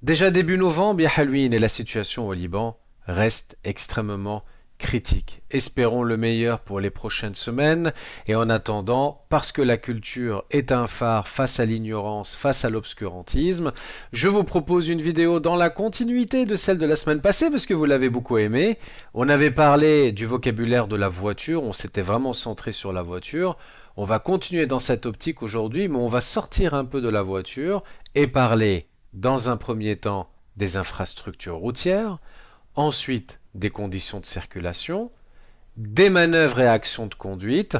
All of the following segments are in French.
Déjà début novembre, Halloween et la situation au Liban reste extrêmement critique. Espérons le meilleur pour les prochaines semaines et en attendant, parce que la culture est un phare face à l'ignorance, face à l'obscurantisme, je vous propose une vidéo dans la continuité de celle de la semaine passée parce que vous l'avez beaucoup aimée. On avait parlé du vocabulaire de la voiture, on s'était vraiment centré sur la voiture. On va continuer dans cette optique aujourd'hui, mais on va sortir un peu de la voiture et parler dans un premier temps, des infrastructures routières, ensuite des conditions de circulation, des manœuvres et actions de conduite,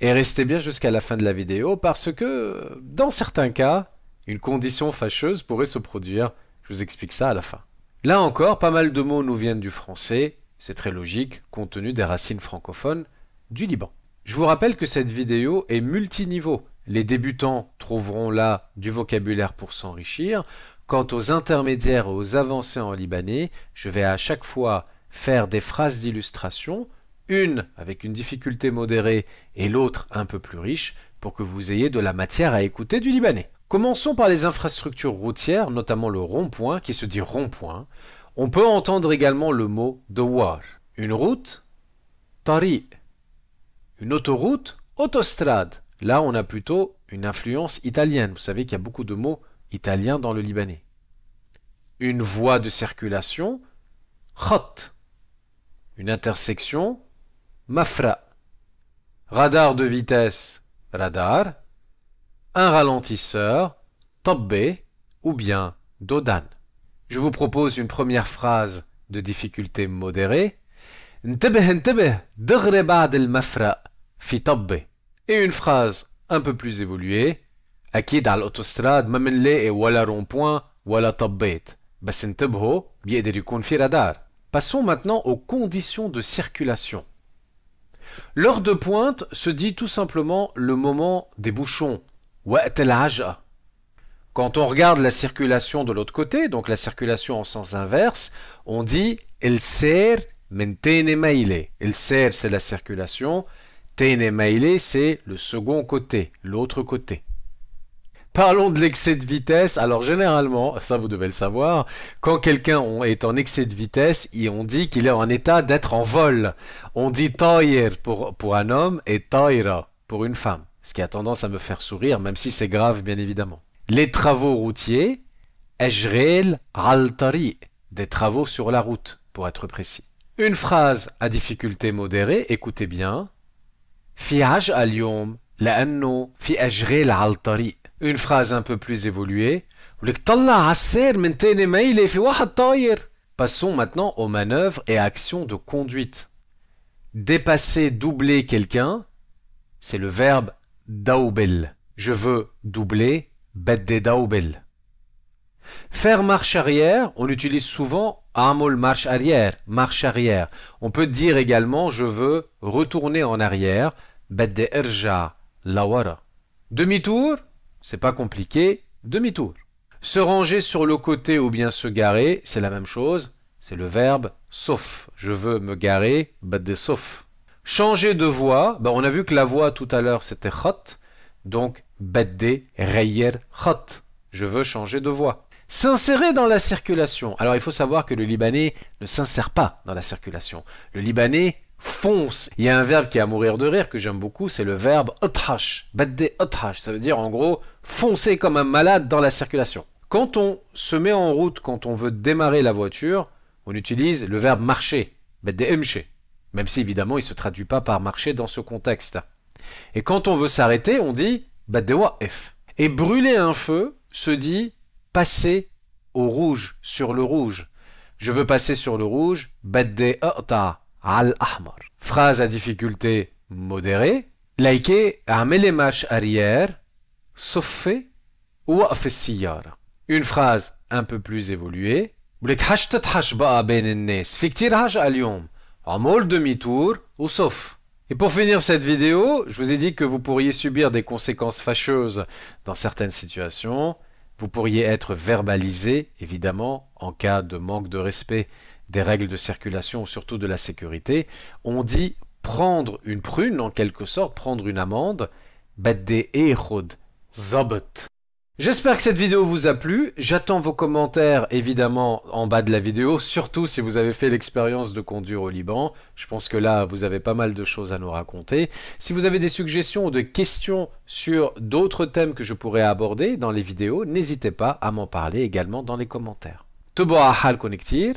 et restez bien jusqu'à la fin de la vidéo parce que, dans certains cas, une condition fâcheuse pourrait se produire. Je vous explique ça à la fin. Là encore, pas mal de mots nous viennent du français, c'est très logique, compte tenu des racines francophones du Liban. Je vous rappelle que cette vidéo est multiniveau. Les débutants trouveront là du vocabulaire pour s'enrichir. Quant aux intermédiaires et aux avancées en libanais, je vais à chaque fois faire des phrases d'illustration, une avec une difficulté modérée et l'autre un peu plus riche, pour que vous ayez de la matière à écouter du libanais. Commençons par les infrastructures routières, notamment le rond-point qui se dit rond-point. On peut entendre également le mot dawar. Une route, tari. Une autoroute, autostrade. Là, on a plutôt une influence italienne. Vous savez qu'il y a beaucoup de mots italiens dans le libanais une voie de circulation, khat. Une intersection, mafra. Radar de vitesse, radar. Un ralentisseur, tabbe ou bien dodan. Je vous propose une première phrase de difficulté modérée. mafra Et une phrase un peu plus évoluée. Akid al-autostrade, et wala rond-point, wala tabbéit ». Bah, Passons maintenant aux conditions de circulation. L'heure de pointe se dit tout simplement le moment des bouchons. Quand on regarde la circulation de l'autre côté, donc la circulation en sens inverse, on dit el ser men El ser c'est la circulation, tene c'est le second côté, l'autre côté. Parlons de l'excès de vitesse. Alors généralement, ça vous devez le savoir, quand quelqu'un est en excès de vitesse, on dit qu'il est en état d'être en vol. On dit taïr pour, pour un homme et taïra pour une femme, ce qui a tendance à me faire sourire, même si c'est grave bien évidemment. Les travaux routiers, ejrel altari, des travaux sur la route pour être précis. Une phrase à difficulté modérée, écoutez bien. Fi al-yom, fi ejreel al une phrase un peu plus évoluée. Passons maintenant aux manœuvres et actions de conduite. Dépasser, doubler quelqu'un, c'est le verbe daoubel. Je veux doubler, bedde Faire marche arrière, on utilise souvent amol marche arrière, marche arrière. On peut dire également je veux retourner en arrière, bedde erja lawara. Demi-tour, c'est pas compliqué, demi-tour. Se ranger sur le côté ou bien se garer, c'est la même chose, c'est le verbe sauf. Je veux me garer, but sauf. Changer de voix, ben, on a vu que la voix tout à l'heure c'était hot, donc badde reyer hot. Je veux changer de voix. S'insérer dans la circulation. Alors il faut savoir que le Libanais ne s'insère pas dans la circulation. Le Libanais fonce. Il y a un verbe qui est à mourir de rire que j'aime beaucoup, c'est le verbe otrash. Badde otrash, ça veut dire en gros foncer comme un malade dans la circulation. Quand on se met en route, quand on veut démarrer la voiture, on utilise le verbe marcher, ben, même si évidemment il ne se traduit pas par marcher dans ce contexte. Et quand on veut s'arrêter, on dit ben, f. Et brûler un feu se dit passer au rouge, sur le rouge. Je veux passer sur le rouge, ben, al ahmar. Phrase à difficulté modérée, Likez, à les arrière, صفي ou السيارة une phrase un peu plus évoluée ولك تتحش بقى Et pour finir cette vidéo, je vous ai dit que vous pourriez subir des conséquences fâcheuses dans certaines situations. Vous pourriez être verbalisé, évidemment, en cas de manque de respect des règles de circulation, ou surtout de la sécurité. On dit prendre une prune, en quelque sorte, prendre une amende. Badde zobot J'espère que cette vidéo vous a plu. J'attends vos commentaires évidemment en bas de la vidéo, surtout si vous avez fait l'expérience de conduire au Liban. Je pense que là, vous avez pas mal de choses à nous raconter. Si vous avez des suggestions ou des questions sur d'autres thèmes que je pourrais aborder dans les vidéos, n'hésitez pas à m'en parler également dans les commentaires. hal konektir,